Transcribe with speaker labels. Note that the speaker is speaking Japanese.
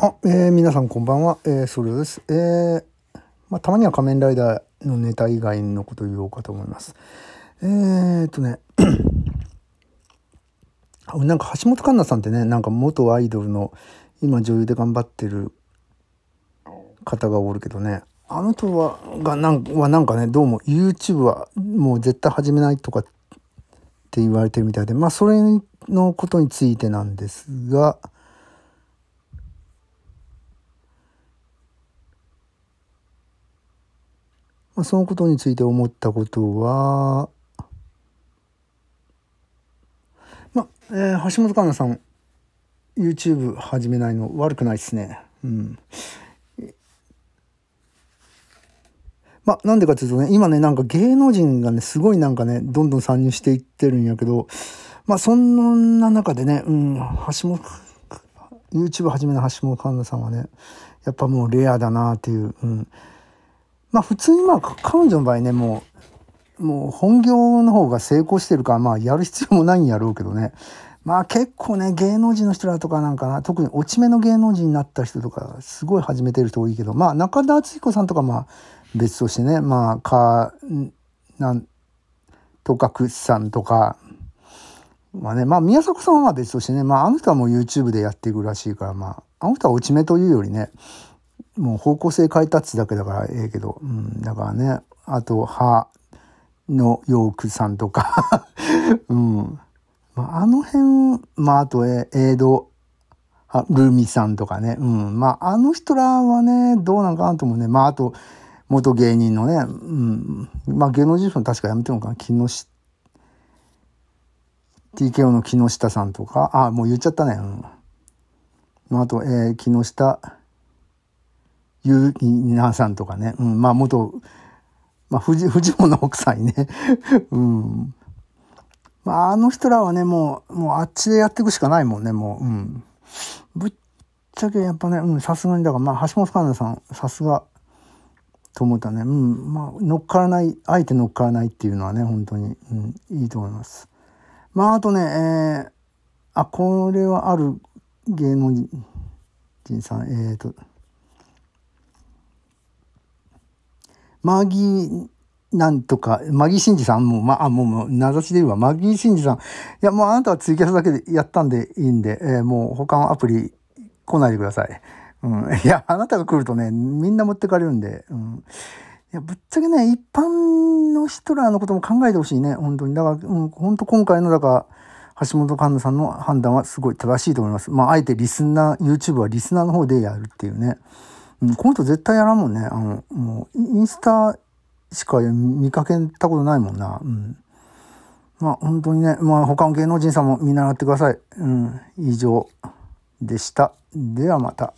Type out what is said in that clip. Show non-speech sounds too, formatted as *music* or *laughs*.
Speaker 1: あ、えー、皆さんこんばんは。えー、ソルです。えー、まあ、たまには仮面ライダーのネタ以外のこと言おうかと思います。えー、っとね、*clears throat* なんか橋本環奈さんってね、なんか元アイドルの、今女優で頑張ってる方がおるけどね、あの人は、がなんはなんかね、どうも YouTube はもう絶対始めないとかって言われてるみたいで、まあそれのことについてなんですが、まあ、そのことについて思ったことは、まあ、えー、橋本環奈さん YouTube 始めないの悪くないですね。うん。まあ、なんでかっていうとね、今ね、なんか芸能人がね、すごいなんかね、どんどん参入していってるんやけど、まあ、そんな中でね、うん、橋本、YouTube 始めの橋本環奈さんはね、やっぱもうレアだなっていう、うん。まあ普通にまあ彼女の場合ね、もう、もう本業の方が成功してるから、まあやる必要もないんやろうけどね。まあ結構ね、芸能人の人らとかなんかな、特に落ち目の芸能人になった人とか、すごい始めてる人多いけど、まあ中田敦彦さんとかまあ別としてね、まあか、なん、とかくさんとか、まあね、まあ宮迫さんは別としてね、まああの人はもう YouTube でやっていくらしいから、まああの人は落ち目というよりね、もう方向性変えたっつだけだからええけど、うん、だからねあと歯のヨークさんとか *laughs* うん、まあ、あの辺まああとえエイドルミさんとかね、うん、まああの人らはねどうなんかなと思うねまああと元芸人のね、うん、まあ芸能人さん確かやめてるのかな木下 TKO の木下さんとかあもう言っちゃったねうん、まあ、あと、えー、木下ゆうになさんとかね、うん、まあ元、まあ、藤 *laughs* 藤本の奥さんにね、*laughs* うん、まああの人らはねもうもうあっちでやっていくしかないもんねもう、うん、ぶっちゃけやっぱね、うん、さすがにだから、まあ、橋本環奈さんさすがと思ったね、うんまあ、乗っからないあえて乗っからないっていうのはね本当に、うん、いいと思います。まああとね、えー、あこれはある芸能人さんえっ、ー、とマギなんとか、マギー・シンジさん、もう、まあ、もう、もう名指しで言えば、マギー・シンジさん。いや、もうあなたはツイキャスだけでやったんでいいんで、えー、もう他のアプリ来ないでください。うん。いや、あなたが来るとね、みんな持ってかれるんで、うん。いや、ぶっちゃけね、一般の人らのことも考えてほしいね、本当に。だから、うん、本当今回の、だから、橋本環奈さんの判断はすごい正しいと思います。まあ、あえてリスナー、YouTube はリスナーの方でやるっていうね。うん、この人絶対やらんもんね。あの、もう、インスタしか見かけたことないもんな。うん。まあ、本当にね、まあ、他の芸能人さんも見習ってください。うん、以上でした。ではまた。